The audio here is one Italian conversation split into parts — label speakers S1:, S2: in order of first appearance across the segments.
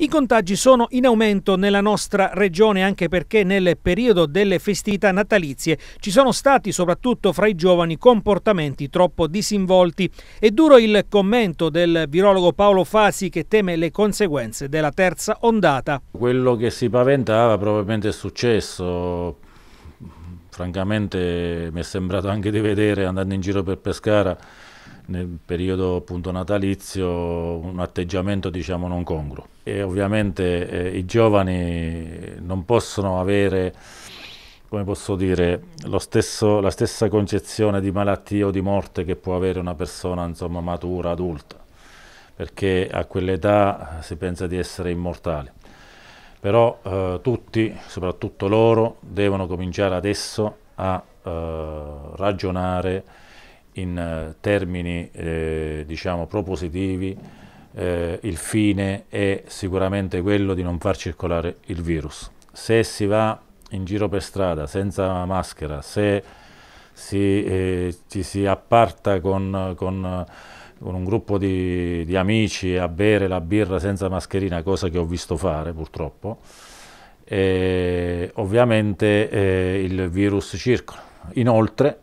S1: I contagi sono in aumento nella nostra regione anche perché nel periodo delle festività natalizie ci sono stati soprattutto fra i giovani comportamenti troppo disinvolti. È duro il commento del virologo Paolo Fasi che teme le conseguenze della terza ondata.
S2: Quello che si paventava probabilmente è successo. Francamente mi è sembrato anche di vedere andando in giro per Pescara nel periodo appunto natalizio un atteggiamento diciamo non congruo. E ovviamente eh, i giovani non possono avere come posso dire, stesso, la stessa concezione di malattia o di morte che può avere una persona insomma, matura, adulta, perché a quell'età eh, si pensa di essere immortali. Però eh, tutti, soprattutto loro, devono cominciare adesso a eh, ragionare in eh, termini eh, diciamo propositivi eh, il fine è sicuramente quello di non far circolare il virus. Se si va in giro per strada senza maschera, se si, eh, ci si apparta con, con, con un gruppo di, di, amici a bere la birra senza mascherina, cosa che ho visto fare purtroppo, eh, ovviamente eh, il virus circola. Inoltre,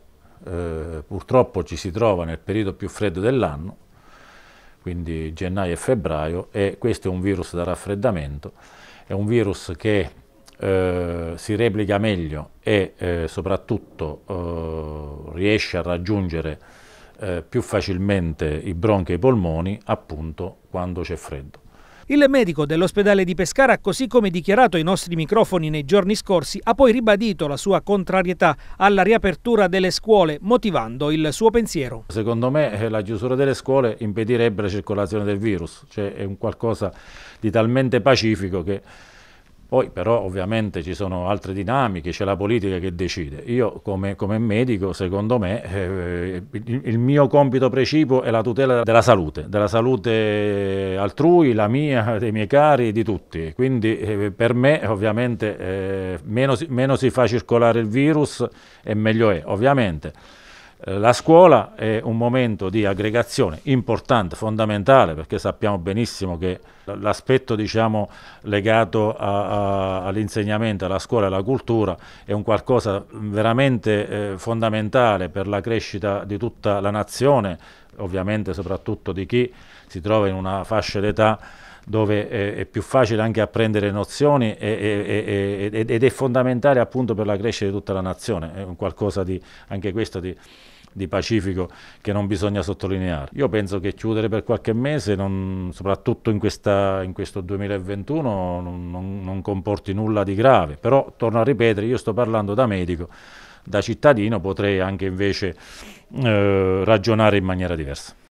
S2: eh, purtroppo ci si trova nel periodo più freddo dell'anno, quindi gennaio e febbraio, e questo è un virus da raffreddamento, è un virus che eh, si replica meglio e eh, soprattutto eh, riesce a raggiungere eh, più facilmente i bronchi e i polmoni appunto quando c'è freddo.
S1: Il medico dell'ospedale di Pescara, così come dichiarato ai nostri microfoni nei giorni scorsi, ha poi ribadito la sua contrarietà alla riapertura delle scuole, motivando il suo pensiero.
S2: Secondo me eh, la chiusura delle scuole impedirebbe la circolazione del virus, cioè è un qualcosa di talmente pacifico che poi però ovviamente ci sono altre dinamiche, c'è la politica che decide. Io come, come medico, secondo me, eh, il, il, mio compito precipuo è la tutela della salute, della salute altrui, la mia, dei miei cari, di tutti. Quindi eh, per me ovviamente eh, meno, meno si fa circolare il virus e meglio è, ovviamente. Eh, la scuola è un momento di aggregazione importante, fondamentale, perché sappiamo benissimo che l'aspetto diciamo, legato all'insegnamento, alla scuola e alla cultura è un qualcosa veramente eh, fondamentale per la crescita di tutta la nazione, ovviamente soprattutto di chi si trova in una fascia d'età dove è, più facile anche apprendere nozioni ed è fondamentale appunto per la crescita di tutta la nazione, è un qualcosa di, anche questo di di pacifico che non bisogna sottolineare. Io penso che chiudere per qualche mese, non, soprattutto in, questa, in, questo 2021, non, non, non comporti nulla di grave, però torno a ripetere, io sto parlando da medico da cittadino potrei anche invece eh, ragionare in maniera diversa.